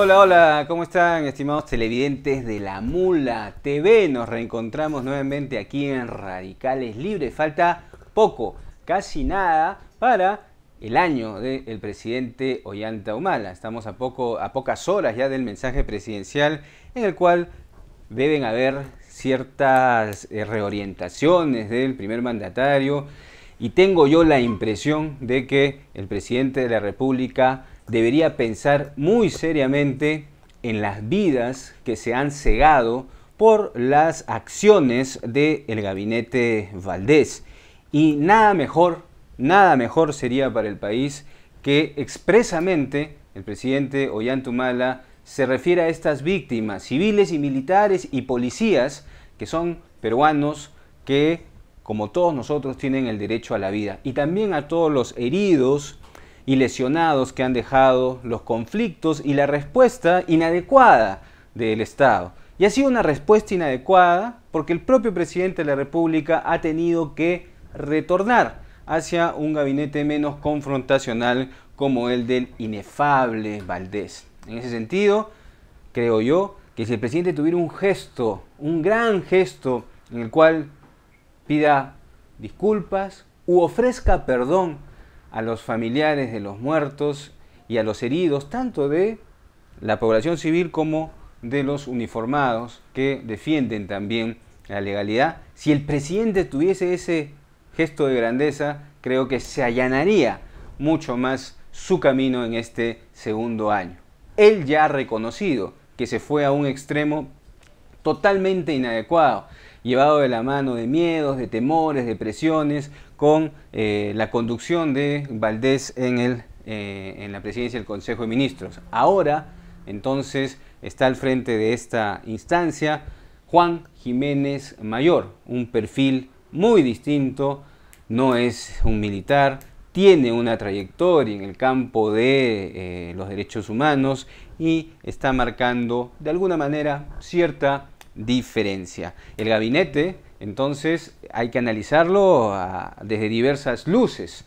Hola, hola, ¿cómo están estimados televidentes de La Mula TV? Nos reencontramos nuevamente aquí en Radicales Libres. Falta poco, casi nada, para el año del presidente Ollanta Humala. Estamos a, poco, a pocas horas ya del mensaje presidencial en el cual deben haber ciertas eh, reorientaciones del primer mandatario y tengo yo la impresión de que el presidente de la República debería pensar muy seriamente en las vidas que se han cegado por las acciones del gabinete Valdés. Y nada mejor, nada mejor sería para el país que expresamente el presidente Ollantumala se refiera a estas víctimas, civiles y militares y policías, que son peruanos que, como todos nosotros, tienen el derecho a la vida. Y también a todos los heridos y lesionados que han dejado los conflictos y la respuesta inadecuada del Estado. Y ha sido una respuesta inadecuada porque el propio presidente de la República ha tenido que retornar hacia un gabinete menos confrontacional como el del inefable Valdés. En ese sentido, creo yo que si el presidente tuviera un gesto, un gran gesto en el cual pida disculpas u ofrezca perdón a los familiares de los muertos y a los heridos, tanto de la población civil como de los uniformados que defienden también la legalidad. Si el presidente tuviese ese gesto de grandeza, creo que se allanaría mucho más su camino en este segundo año. Él ya ha reconocido que se fue a un extremo totalmente inadecuado, llevado de la mano de miedos, de temores, de presiones, con eh, la conducción de Valdés en, eh, en la presidencia del Consejo de Ministros. Ahora, entonces, está al frente de esta instancia Juan Jiménez Mayor, un perfil muy distinto, no es un militar, tiene una trayectoria en el campo de eh, los derechos humanos y está marcando de alguna manera cierta diferencia. El gabinete entonces hay que analizarlo ah, desde diversas luces.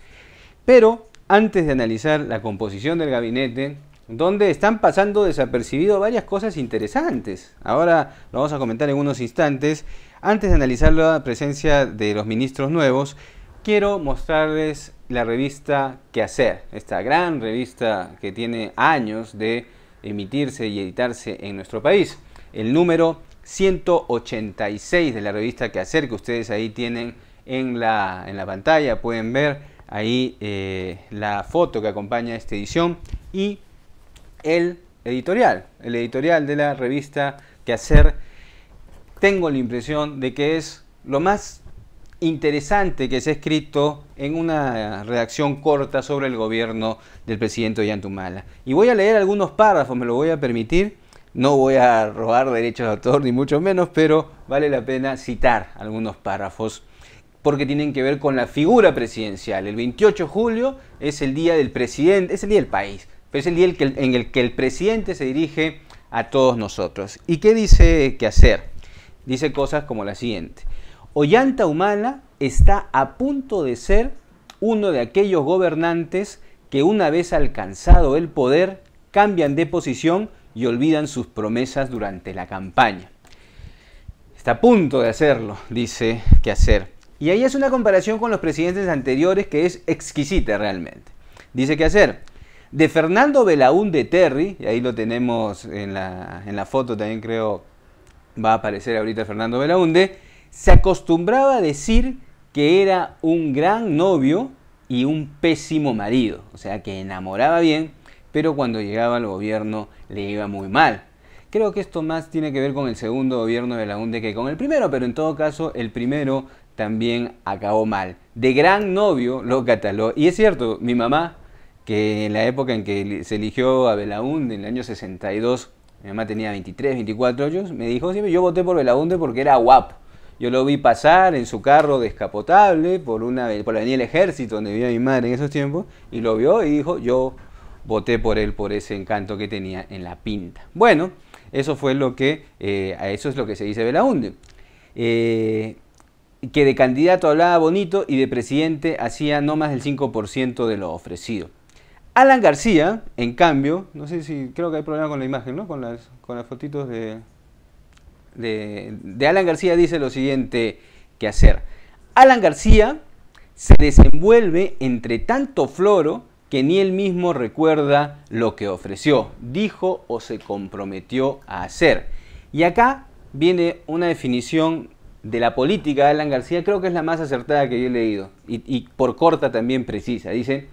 Pero antes de analizar la composición del gabinete, donde están pasando desapercibido varias cosas interesantes. Ahora lo vamos a comentar en unos instantes. Antes de analizar la presencia de los ministros nuevos, quiero mostrarles la revista Que hacer, esta gran revista que tiene años de emitirse y editarse en nuestro país. El número 186 de la revista Quehacer, que ustedes ahí tienen en la, en la pantalla, pueden ver ahí eh, la foto que acompaña a esta edición y el editorial, el editorial de la revista Quehacer. Tengo la impresión de que es lo más interesante que se ha escrito en una redacción corta sobre el gobierno del presidente Ollantumala. Y voy a leer algunos párrafos, me lo voy a permitir, no voy a robar derechos de autor, ni mucho menos, pero vale la pena citar algunos párrafos porque tienen que ver con la figura presidencial. El 28 de julio es el día del presidente, es el día del país, pero es el día en el que el presidente se dirige a todos nosotros. ¿Y qué dice que hacer? Dice cosas como la siguiente. Ollanta Humana está a punto de ser uno de aquellos gobernantes que una vez alcanzado el poder cambian de posición y olvidan sus promesas durante la campaña. Está a punto de hacerlo, dice que hacer. Y ahí es una comparación con los presidentes anteriores que es exquisita realmente. Dice que hacer. De Fernando Belaúnde Terry, y ahí lo tenemos en la, en la foto también creo va a aparecer ahorita Fernando Belaunde, se acostumbraba a decir que era un gran novio y un pésimo marido, o sea que enamoraba bien, pero cuando llegaba al gobierno le iba muy mal. Creo que esto más tiene que ver con el segundo gobierno de la que con el primero, pero en todo caso el primero también acabó mal. De gran novio lo cataló. Y es cierto, mi mamá, que en la época en que se eligió a Belaunde, en el año 62, mi mamá tenía 23, 24 años, me dijo siempre, yo voté por Belaunde porque era guapo. Yo lo vi pasar en su carro descapotable por, una, por la avenida del ejército donde vivía mi madre en esos tiempos, y lo vio y dijo, yo voté por él por ese encanto que tenía en la pinta. Bueno, eso fue lo que, a eh, eso es lo que se dice Belaunde. Eh, que de candidato hablaba bonito y de presidente hacía no más del 5% de lo ofrecido. Alan García, en cambio, no sé si creo que hay problema con la imagen, ¿no? Con las, con las fotitos de, de, de Alan García dice lo siguiente que hacer. Alan García se desenvuelve entre tanto floro que ni él mismo recuerda lo que ofreció, dijo o se comprometió a hacer. Y acá viene una definición de la política de Alan García, creo que es la más acertada que yo he leído, y, por corta también precisa. Dice,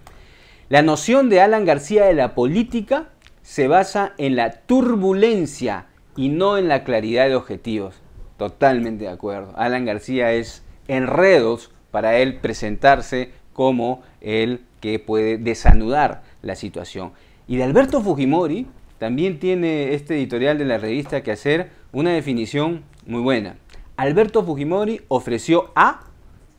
la noción de Alan García de la política se basa en la turbulencia y no en la claridad de objetivos. Totalmente de acuerdo. Alan García es enredos para él presentarse como el que puede desanudar la situación. Y de Alberto Fujimori también tiene este editorial de la revista que hacer una definición muy buena. Alberto Fujimori ofreció A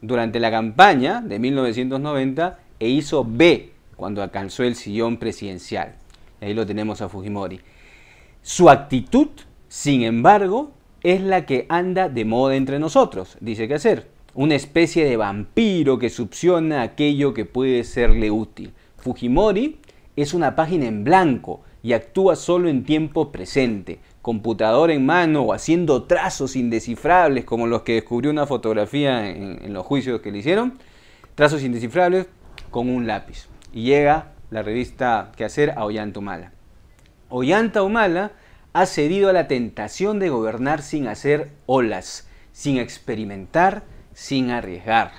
durante la campaña de 1990 e hizo B cuando alcanzó el sillón presidencial. Ahí lo tenemos a Fujimori. Su actitud, sin embargo, es la que anda de moda entre nosotros, dice que hacer una especie de vampiro que succiona aquello que puede serle útil. Fujimori es una página en blanco y actúa solo en tiempo presente, Computador en mano o haciendo trazos indescifrables como los que descubrió una fotografía en, en los juicios que le hicieron, trazos indescifrables con un lápiz. Y llega la revista que hacer a Ollanta Humala. Ollanta Humala ha cedido a la tentación de gobernar sin hacer olas, sin experimentar, sin arriesgar.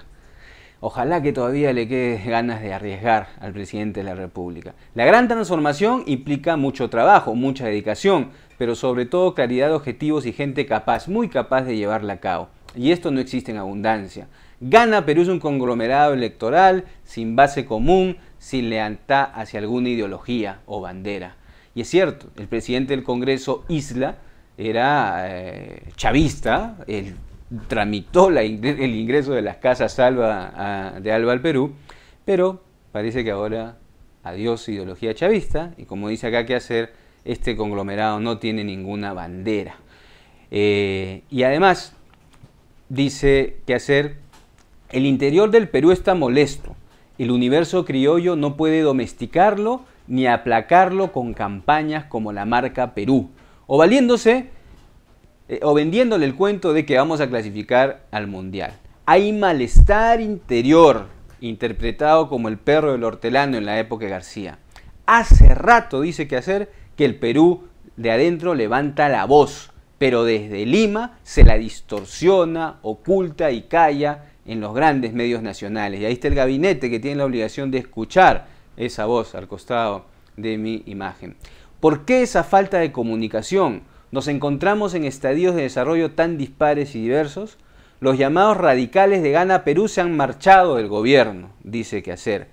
Ojalá que todavía le quede ganas de arriesgar al presidente de la República. La gran transformación implica mucho trabajo, mucha dedicación, pero sobre todo claridad de objetivos y gente capaz, muy capaz de llevarla a cabo. Y esto no existe en abundancia. Gana Perú es un conglomerado electoral sin base común, sin lealtad hacia alguna ideología o bandera. Y es cierto, el presidente del Congreso, Isla, era eh, chavista, el tramitó el ingreso de las casas Alba, de Alba al Perú, pero parece que ahora adiós ideología chavista y como dice acá que hacer, este conglomerado no tiene ninguna bandera. Eh, y además dice que hacer, el interior del Perú está molesto, el universo criollo no puede domesticarlo ni aplacarlo con campañas como la marca Perú, o valiéndose eh, o vendiéndole el cuento de que vamos a clasificar al Mundial. Hay malestar interior, interpretado como el perro del hortelano en la época García. Hace rato dice que hacer que el Perú de adentro levanta la voz, pero desde Lima se la distorsiona, oculta y calla en los grandes medios nacionales. Y ahí está el gabinete que tiene la obligación de escuchar esa voz al costado de mi imagen. ¿Por qué esa falta de comunicación? nos encontramos en estadios de desarrollo tan dispares y diversos, los llamados radicales de Gana Perú se han marchado del gobierno, dice Quehacer.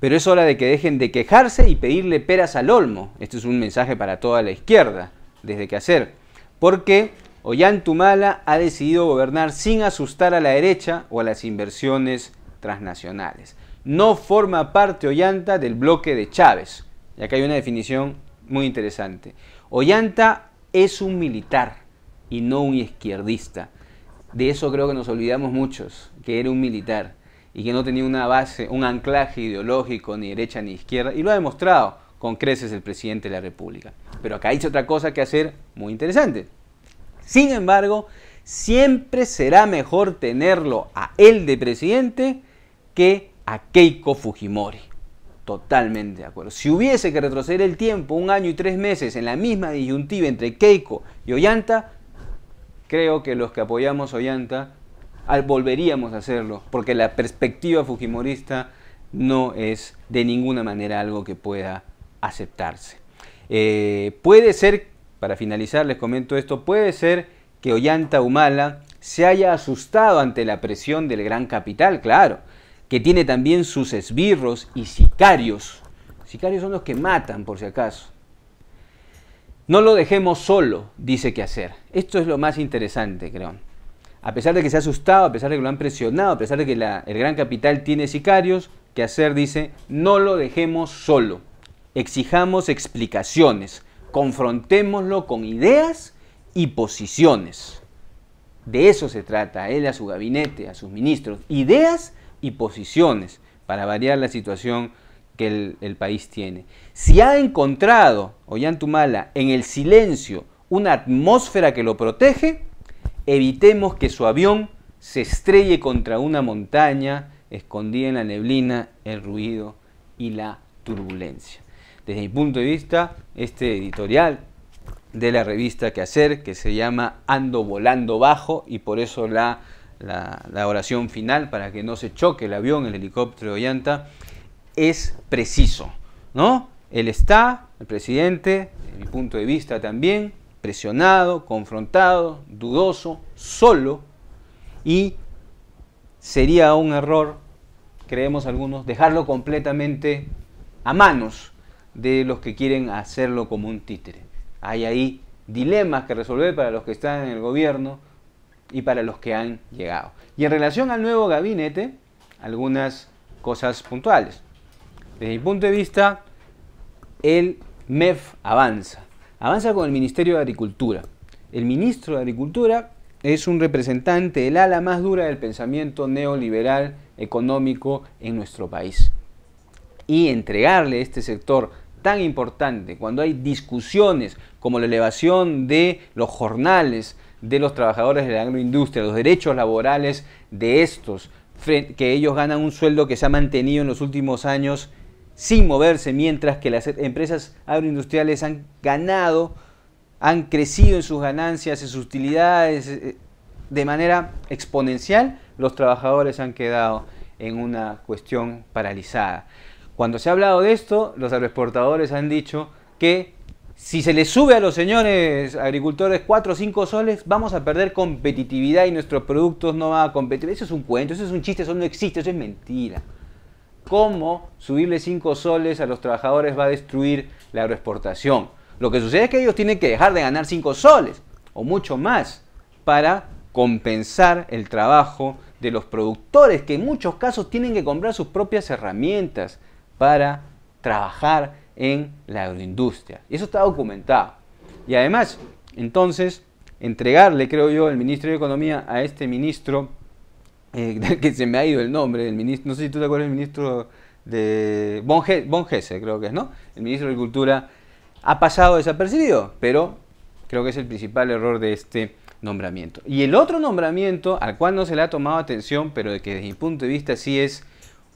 Pero es hora de que dejen de quejarse y pedirle peras al olmo. Este es un mensaje para toda la izquierda, desde Quehacer. hacer. Porque Ollantumala ha decidido gobernar sin asustar a la derecha o a las inversiones transnacionales. No forma parte Ollanta del bloque de Chávez. Y acá hay una definición muy interesante. Ollanta es un militar y no un izquierdista. De eso creo que nos olvidamos muchos, que era un militar y que no tenía una base, un anclaje ideológico ni derecha ni izquierda, y lo ha demostrado con creces el presidente de la República. Pero acá dice otra cosa que hacer muy interesante. Sin embargo, siempre será mejor tenerlo a él de presidente que a Keiko Fujimori. Totalmente de acuerdo. Si hubiese que retroceder el tiempo un año y tres meses en la misma disyuntiva entre Keiko y Ollanta, creo que los que apoyamos a Ollanta volveríamos a hacerlo, porque la perspectiva fujimorista no es de ninguna manera algo que pueda aceptarse. Eh, puede ser, para finalizar les comento esto, puede ser que Ollanta Humala se haya asustado ante la presión del gran capital, claro, que tiene también sus esbirros y sicarios. Sicarios son los que matan, por si acaso. No lo dejemos solo, dice que hacer. Esto es lo más interesante, creo. A pesar de que se ha asustado, a pesar de que lo han presionado, a pesar de que el gran capital tiene sicarios, que hacer dice, no lo dejemos solo. Exijamos explicaciones, confrontémoslo con ideas y posiciones. De eso se trata, él, a su gabinete, a sus ministros. Ideas y posiciones para variar la situación que el, país tiene. Si ha encontrado Ollantumala en el silencio una atmósfera que lo protege, evitemos que su avión se estrelle contra una montaña escondida en la neblina, el ruido y la turbulencia. Desde mi punto de vista, este editorial de la revista que hacer, que se llama Ando Volando Bajo, y por eso la la, oración final para que no se choque el avión, el helicóptero de Ollanta, es preciso, ¿no? Él está, el presidente, desde mi punto de vista también, presionado, confrontado, dudoso, solo, y sería un error, creemos algunos, dejarlo completamente a manos de los que quieren hacerlo como un títere. Hay ahí dilemas que resolver para los que están en el gobierno, y para los que han llegado. Y en relación al nuevo gabinete, algunas cosas puntuales. Desde mi punto de vista, el MEF avanza. Avanza con el Ministerio de Agricultura. El ministro de Agricultura es un representante del ala más dura del pensamiento neoliberal económico en nuestro país. Y entregarle este sector tan importante, cuando hay discusiones como la elevación de los jornales, de los trabajadores de la agroindustria, los derechos laborales de estos, que ellos ganan un sueldo que se ha mantenido en los últimos años sin moverse, mientras que las empresas agroindustriales han ganado, han crecido en sus ganancias, en sus utilidades eh, de manera exponencial, los trabajadores han quedado en una cuestión paralizada. Cuando se ha hablado de esto, los agroexportadores han dicho que si se les sube a los señores agricultores 4 o 5 soles, vamos a perder competitividad y nuestros productos no van a competir. Eso es un cuento, eso es un chiste, eso no existe, eso es mentira. ¿Cómo subirle 5 soles a los trabajadores va a destruir la agroexportación? Lo que sucede es que ellos tienen que dejar de ganar 5 soles o mucho más para compensar el trabajo de los productores que en muchos casos tienen que comprar sus propias herramientas para trabajar en la agroindustria. Y eso está documentado. Y además, entonces, entregarle, creo yo, el ministro de Economía a este ministro, del eh, que se me ha ido el nombre, el ministro, no sé si tú te acuerdas el ministro de bon, creo que es, ¿no? El ministro de Agricultura ha pasado desapercibido, pero creo que es el principal error de este nombramiento. Y el otro nombramiento al cual no se le ha tomado atención, pero que desde mi punto de vista sí es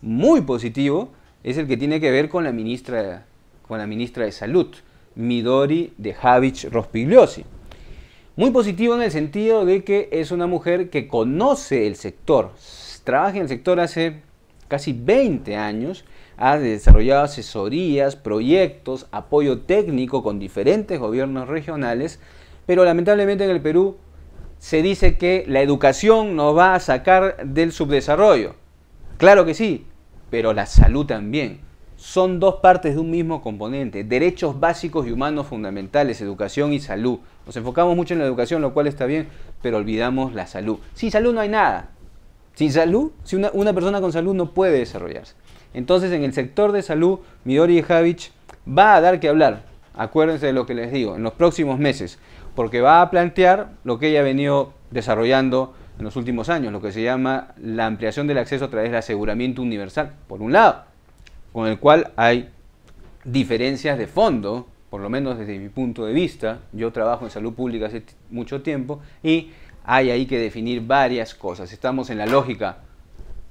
muy positivo, es el que tiene que ver con la ministra con la ministra de Salud, Midori de Javich Rospigliosi. Muy positivo en el sentido de que es una mujer que conoce el sector, trabaja en el sector hace casi 20 años, ha desarrollado asesorías, proyectos, apoyo técnico con diferentes gobiernos regionales, pero lamentablemente en el Perú se dice que la educación nos va a sacar del subdesarrollo. Claro que sí, pero la salud también son dos partes de un mismo componente, derechos básicos y humanos fundamentales, educación y salud. Nos enfocamos mucho en la educación, lo cual está bien, pero olvidamos la salud. Sin salud no hay nada. Sin salud, si una, persona con salud no puede desarrollarse. Entonces, en el sector de salud, Midori Javich va a dar que hablar. Acuérdense de lo que les digo, en los próximos meses, porque va a plantear lo que ella ha venido desarrollando en los últimos años, lo que se llama la ampliación del acceso a través del aseguramiento universal, por un lado con el cual hay diferencias de fondo, por lo menos desde mi punto de vista. Yo trabajo en salud pública hace mucho tiempo y hay ahí que definir varias cosas. ¿Estamos en la lógica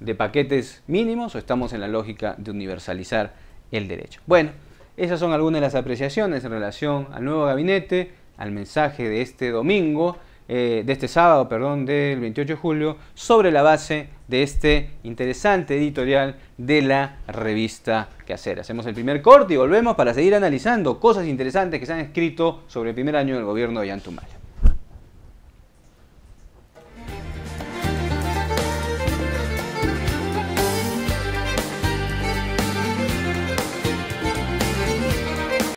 de paquetes mínimos o estamos en la lógica de universalizar el derecho? Bueno, esas son algunas de las apreciaciones en relación al nuevo gabinete, al mensaje de este domingo. Eh, de este sábado, perdón, del 28 de julio, sobre la base de este interesante editorial de la revista Quehacer. Hacemos el primer corte y volvemos para seguir analizando cosas interesantes que se han escrito sobre el primer año del gobierno de Yantumala.